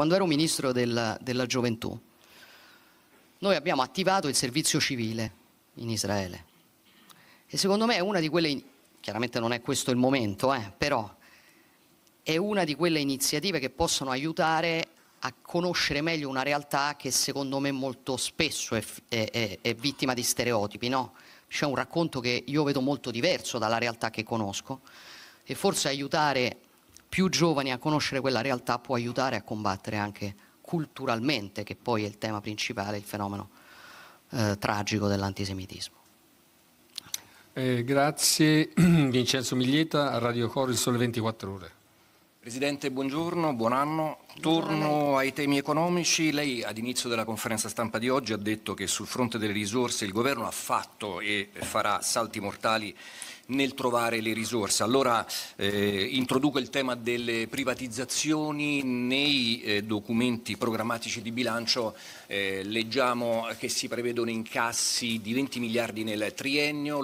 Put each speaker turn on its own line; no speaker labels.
quando ero ministro della, della gioventù, noi abbiamo attivato il servizio civile in Israele. E secondo me è una di quelle, chiaramente non è questo il momento, eh, però è una di quelle iniziative che possono aiutare a conoscere meglio una realtà che secondo me molto spesso è, è, è vittima di stereotipi, no? C'è un racconto che io vedo molto diverso dalla realtà che conosco e forse aiutare più giovani a conoscere quella realtà può aiutare a combattere anche culturalmente, che poi è il tema principale, il fenomeno eh, tragico dell'antisemitismo. Eh,
grazie Vincenzo Miglieta, a Radio Coro il Sole 24 Ore.
Presidente, buongiorno, buon anno. Torno ai temi economici. Lei ad inizio della conferenza stampa di oggi ha detto che sul fronte delle risorse il governo ha fatto e farà salti mortali nel trovare le risorse. Allora eh, introduco il tema delle privatizzazioni. Nei eh, documenti programmatici di bilancio eh, leggiamo che si prevedono incassi di 20 miliardi nel triennio.